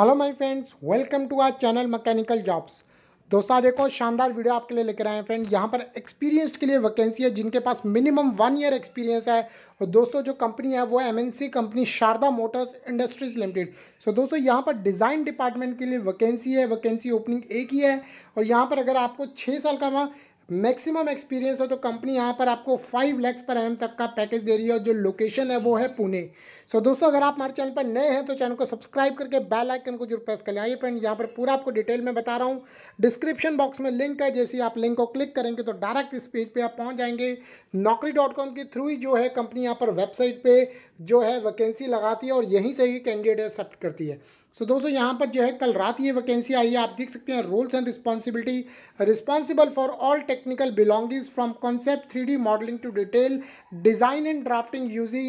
Hello my friends welcome to our channel mechanical jobs दोस्तों आज एक और शानदार वीडियो आपके लिए लेकर आए हैं फ्रेंड यहाँ पर एक्सपीरियंस के लिए वैकेंसी है जिनके पास मिनिमम वन ईयर एक्सपीरियंस है और दोस्तों जो कंपनी है वो MNC company Sharda Motors Industries Limited so दोस्तों यहाँ पर डिज़ाइन डिपार्टमेंट के लिए वैकेंसी है वैकेंसी ओपनिंग एक ही है और यहाँ पर अगर आपको छः साल का वहाँ मैक्सिमम एक्सपीरियंस हो तो कंपनी यहाँ पर आपको फाइव लैक्स पर एम तक का पैकेज दे रही है और जो लोकेशन है वो है पुणे सो so, दोस्तों अगर आप हमारे चैनल पर नए हैं तो चैनल को सब्सक्राइब करके बेल आइकन को जरूर प्रेस कर लें आइए फ्रेंड यहाँ पर पूरा आपको डिटेल में बता रहा हूँ डिस्क्रिप्शन बॉक्स में लिंक है जैसे आप लिंक को क्लिक करेंगे तो डायरेक्ट इस पेज पर पे आप पहुँच जाएंगे नौकरी के थ्रू ही जो है कंपनी यहाँ पर वेबसाइट पर जो है वैकेंसी लगाती है और यहीं से ही कैंडिडेट एक्सेप्ट करती है सो so, दोस्तों यहाँ पर जो है कल रात ये वैकेंसी आई है आप देख सकते हैं roles and responsibility responsible for all technical belongings from concept three modelling to detail design and drafting UG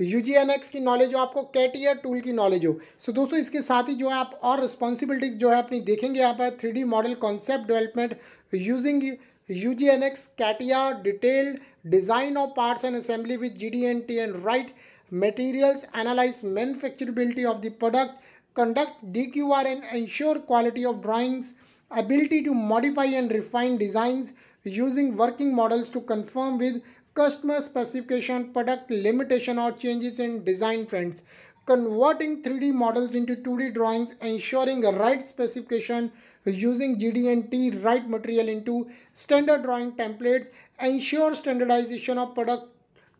U G N X की नॉलेज हो आपको कैट टूल e की नॉलेज हो सो so, दोस्तों इसके साथ ही जो है आप और रिस्पॉन्सिबिलिटीज जो है अपनी देखेंगे यहाँ पर three model concept development using UGNX CATIA detailed design of parts and assembly with GDNT and write materials, analyze manufacturability of the product, conduct DQR and ensure quality of drawings, ability to modify and refine designs using working models to conform with customer specification, product limitation or changes in design trends. converting 3D models into 2D drawings, ensuring right specification, using GDNT right material into standard drawing templates, ensure standardization of product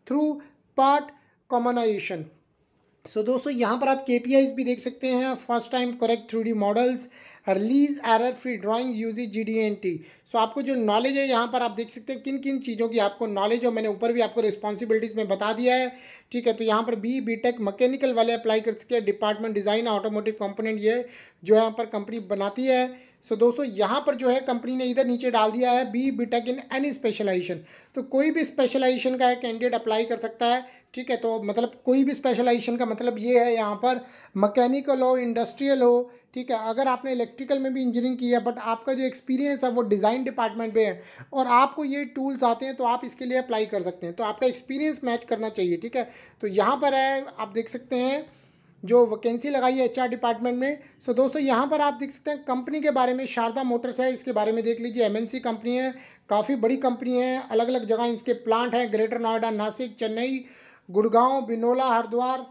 through part commonization. So so, दोस्तों यहाँ पर आप KPIs भी देख सकते हैं first time correct three models release error free drawing UG G D N T so आपको जो नॉलेज है यहाँ पर आप देख सकते हैं किन किन चीज़ों की आपको नॉलेज हो मैंने ऊपर भी आपको रिस्पॉन्सिबिलिटीज़ में बता दिया है ठीक है तो यहाँ पर बी बी टेक मकैनिकल वाले अप्लाई कर सके डिपार्टमेंट डिज़ाइन ऑटोमोटिव कंपोनेंट ये जो यहाँ पर कंपनी बनाती है सो so, दोस्तों यहाँ पर जो है कंपनी ने इधर नीचे डाल दिया है B BTech in any specialization तो कोई भी स्पेशलाइजेशन का कैंडिडेट अप्लाई कर सकता है ठीक है तो मतलब कोई भी स्पेशलाइजेशन का मतलब ये है यहाँ पर मैकेनिकल हो इंडस्ट्रियल हो ठीक है अगर आपने इलेक्ट्रिकल में भी इंजीनियरिंग की है बट आपका जो एक्सपीरियंस है वो डिज़ाइन डिपार्टमेंट में है और आपको ये टूल्स आते हैं तो आप इसके लिए अप्लाई कर सकते हैं तो आपका एक्सपीरियंस मैच करना चाहिए ठीक है तो यहाँ पर है आप देख सकते हैं जो वैकेंसी लगाई है एचआर डिपार्टमेंट में सो so, दोस्तों यहाँ पर आप देख सकते हैं कंपनी के बारे में शारदा मोटर्स है इसके बारे में देख लीजिए एमएनसी कंपनी है काफ़ी बड़ी कंपनी है अलग अलग जगह इसके प्लांट हैं Greater Noida Nashik Chennai Gurgaon Binola Haridwar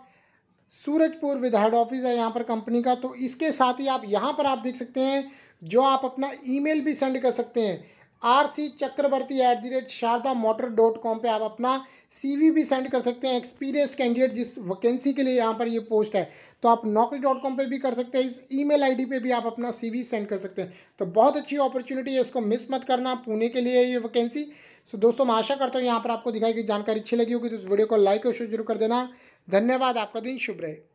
Surajpur with head office है यहाँ पर कंपनी का तो इसके साथ ही आप यहाँ पर आप देख सकते हैं जो आप अपना ई भी सेंड कर सकते हैं R C Chakraborty at the rate Sharda motor dot com पर आप अपना सी वी भी सेंड कर सकते हैं एक्सपीरियंस कैंडिडेट जिस वैकेंसी के लिए यहाँ पर ये पोस्ट है तो आप नौकरी डॉट कॉम पर भी कर सकते हैं इस ईमेल आईडी पे भी आप अपना सी वी सेंड कर सकते हैं तो बहुत अच्छी अपॉर्चुनिटी है इसको मिस मत करना पुणे के लिए ये वैकेंसी सो दोस्तों मैं आशा करता हूँ यहाँ पर आपको दिखाई गई जानकारी अच्छी लगी होगी तो इस वीडियो को लाइक और शेयर जरूर कर देना धन्यवाद आपका दिन शुभ रहे